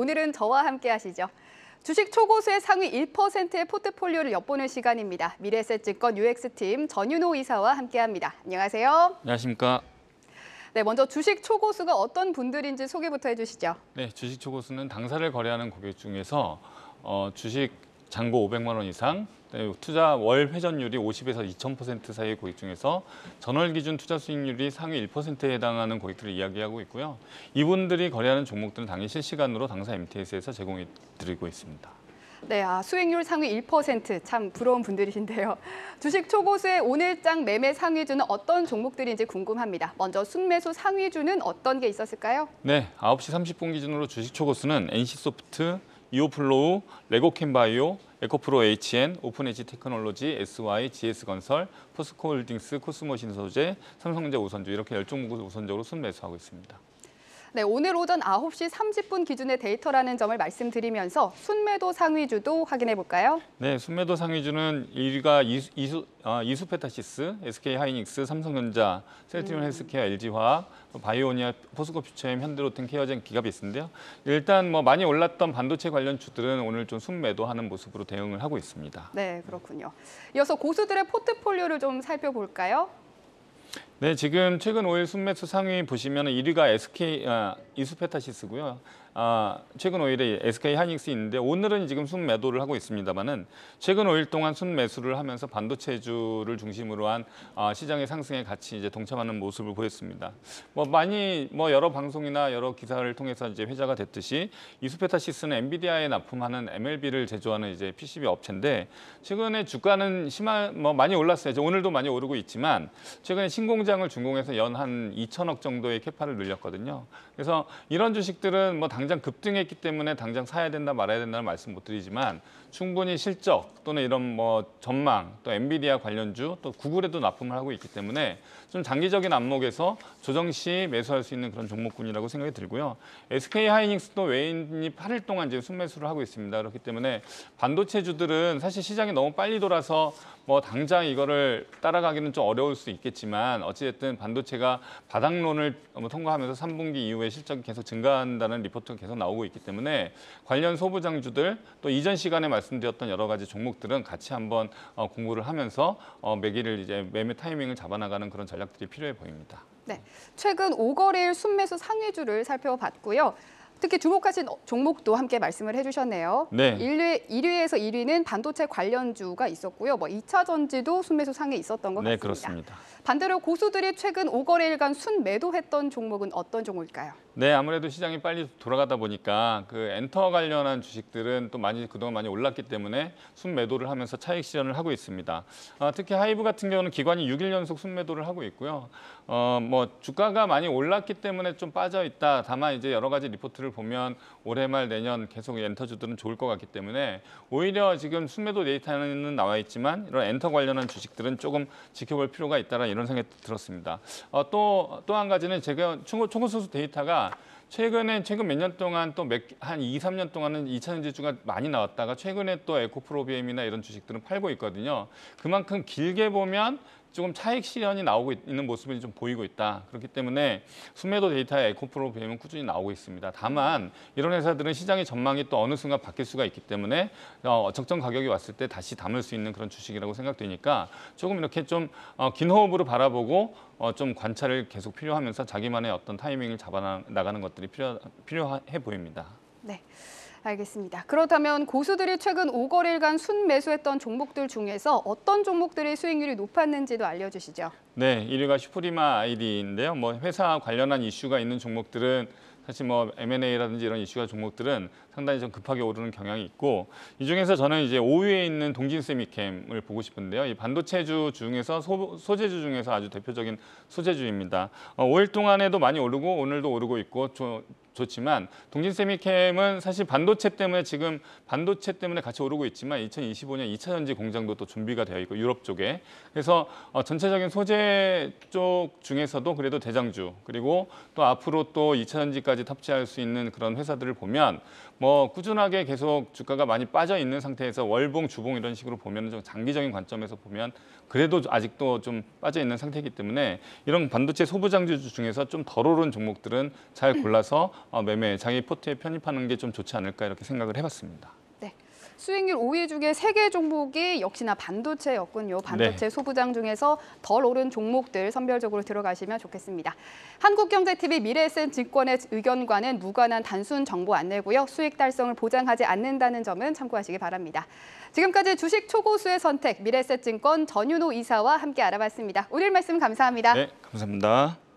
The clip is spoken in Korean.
오늘은 저와 함께 하시죠. 주식 초고수의 상위 1%의 포트폴리오를 엿보는 시간입니다. 미래셋증권 UX팀 전윤호 이사와 함께합니다. 안녕하세요. 안녕하십니까. 네, 먼저 주식 초고수가 어떤 분들인지 소개부터 해주시죠. 네, 주식 초고수는 당사를 거래하는 고객 중에서 어, 주식 잔고 500만 원 이상, 네, 투자 월 회전율이 50에서 2000% 사이의 고객 중에서 전월 기준 투자 수익률이 상위 1%에 해당하는 고객들을 이야기하고 있고요. 이분들이 거래하는 종목들은 당일 실시간으로 당사 MTS에서 제공해 드리고 있습니다. 네, 아, 수익률 상위 1%참 부러운 분들이신데요. 주식 초고수의 오늘장 매매 상위주는 어떤 종목들인지 궁금합니다. 먼저 순매수 상위주는 어떤 게 있었을까요? 네, 9시 30분 기준으로 주식 초고수는 NC소프트, 이오플로우, 레고캔바이오, 에코프로 HN, 오픈에지 테크놀로지, SY, GS건설, 포스코홀딩스, 코스모신소재, 삼성전자 우선주 이렇게 열종목을 우선적으로 순매수하고 있습니다. 네, 오늘 오전 9시 30분 기준의 데이터라는 점을 말씀드리면서 순매도 상위주도 확인해 볼까요? 네, 순매도 상위주는 1위가 이수, 이수, 아, 이수페타시스, SK하이닉스, 삼성전자, 셀트리온 음. 헬스케어, LG화학, 뭐 바이오니아, 포스코 퓨처엠, 현대로템, 케어젠, 기갑이있는데요 일단 뭐 많이 올랐던 반도체 관련 주들은 오늘 좀 순매도하는 모습으로 대응을 하고 있습니다. 네, 그렇군요. 이어서 고수들의 포트폴리오를 좀 살펴볼까요? 네, 지금 최근 5일 순매수 상위 보시면 1위가 SK 아, 이스페타시스고요 아, 최근 5일에 SK 하이닉스 있는데 오늘은 지금 순매도를 하고 있습니다만은 최근 5일 동안 순매수를 하면서 반도체주를 중심으로 한 아, 시장의 상승에 같이 이제 동참하는 모습을 보였습니다. 뭐 많이 뭐 여러 방송이나 여러 기사를 통해서 이제 회자가 됐듯이 이스페타시스는 엔비디아에 납품하는 MLB를 제조하는 이제 PCB 업체인데 최근에 주가는 심한 뭐 많이 올랐어요. 오늘도 많이 오르고 있지만 최근에 신공장을 준공해서 연한 2천억 정도의 캐파를 늘렸거든요. 그래서 이런 주식들은 뭐 당장 당장 급등했기 때문에 당장 사야 된다 말아야 된다는 말씀 못 드리지만 충분히 실적 또는 이런 뭐 전망 또 엔비디아 관련주 또 구글에도 납품을 하고 있기 때문에 좀 장기적인 안목에서 조정 시 매수할 수 있는 그런 종목군이라고 생각이 들고요. SK 하이닉스도 외인이 8일 동안 이제 순매수를 하고 있습니다. 그렇기 때문에 반도체주들은 사실 시장이 너무 빨리 돌아서 뭐 당장 이거를 따라가기는 좀 어려울 수 있겠지만 어찌됐든 반도체가 바닥론을 뭐 통과하면서 3분기 이후에 실적이 계속 증가한다는 리포트 종목들 계속 나오고 있기 때문에 관련 소부장주들 또 이전 시간에 말씀드렸던 여러 가지 종목들은 같이 한번 어, 공부를 하면서 어, 매기를 이제 매매 타이밍을 잡아나가는 그런 전략들이 필요해 보입니다. 네, 최근 5거래일 순매수 상위주를 살펴봤고요. 특히 주목하신 종목도 함께 말씀을 해주셨네요. 네. 1위, 1위에서 1위는 반도체 관련주가 있었고요. 뭐 2차 전지도 순매수 상에 있었던 것 네, 같습니다. 네, 그렇습니다. 반대로 고수들이 최근 5거래일간 순매도했던 종목은 어떤 종목일까요? 네, 아무래도 시장이 빨리 돌아가다 보니까 그 엔터 관련한 주식들은 또 많이 그동안 많이 올랐기 때문에 순매도를 하면서 차익 실현을 하고 있습니다. 아, 특히 하이브 같은 경우는 기관이 6일 연속 순매도를 하고 있고요. 어, 뭐 주가가 많이 올랐기 때문에 좀 빠져 있다. 다만 이제 여러 가지 리포트를 보면 올해 말 내년 계속 엔터주들은 좋을 것 같기 때문에 오히려 지금 순매도 데이터는 나와 있지만 이런 엔터 관련한 주식들은 조금 지켜볼 필요가 있다라 는 이런 생각이 들었습니다. 어, 또또 한 가지는 제가 충 총고 수수 데이터가 최근에 최근 몇 년 동안 또한 2, 3년 동안은 2차 전지주가 많이 나왔다가 최근에 또 에코프로비엠이나 이런 주식들은 팔고 있거든요. 그만큼 길게 보면 조금 차익 실현이 나오고 있, 는 모습이 좀 보이고 있다. 그렇기 때문에 수매도 데이터의 에코프로 비엠은 꾸준히 나오고 있습니다. 다만 이런 회사들은 시장의 전망이 또 어느 순간 바뀔 수가 있기 때문에 어, 적정 가격이 왔을 때 다시 담을 수 있는 그런 주식이라고 생각되니까 조금 이렇게 좀긴 어, 호흡으로 바라보고 어, 좀 관찰을 계속 필요하면서 자기만의 어떤 타이밍을 잡아 나가는 것들이 필요, 필요해 보입니다. 네. 알겠습니다. 그렇다면 고수들이 최근 5거래일간 순매수했던 종목들 중에서 어떤 종목들의 수익률이 높았는지도 알려주시죠. 네, 1위가 슈프리마 아이디인데요. 뭐 회사 관련한 이슈가 있는 종목들은 사실 뭐 M&A라든지 이런 이슈가 종목들은 상당히 좀 급하게 오르는 경향이 있고 이 중에서 저는 이제 5위에 있는 동진세미캠을 보고 싶은데요. 이 반도체주 중에서 소, 소재주 중에서 아주 대표적인 소재주입니다. 어, 5일 동안에도 많이 오르고 오늘도 오르고 있고 조, 좋지만 동진세미캠은 사실 반도체 때문에 지금 반도체 때문에 같이 오르고 있지만 2025년 2차 전지 공장도 또 준비가 되어 있고 유럽 쪽에 그래서 어, 전체적인 소재 쪽 중에서도 그래도 대장주 그리고 또 앞으로 또 2차 전지까지 탑재할 수 있는 그런 회사들을 보면 뭐 꾸준하게 계속 주가가 많이 빠져 있는 상태에서 월봉 주봉 이런 식으로 보면 좀 장기적인 관점에서 보면 그래도 아직도 좀 빠져 있는 상태이기 때문에 이런 반도체 소부장주 중에서 좀 덜 오른 종목들은 잘 골라서 어, 매매 장기 포트에 편입하는 게 좀 좋지 않을까 이렇게 생각을 해봤습니다. 네. 수익률 5위 중에 세 개 종목이 역시나 반도체였군요. 네. 반도체 네. 소부장 중에서 덜 오른 종목들 선별적으로 들어가시면 좋겠습니다. 한국경제TV 미래에센증권의 의견과는 무관한 단순 정보 안내고요. 수익 달성을 보장하지 않는다는 점은 참고하시기 바랍니다. 지금까지 주식 초고수의 선택 미래에셋증권 전윤호 이사와 함께 알아봤습니다. 오늘 말씀 감사합니다. 네, 감사합니다.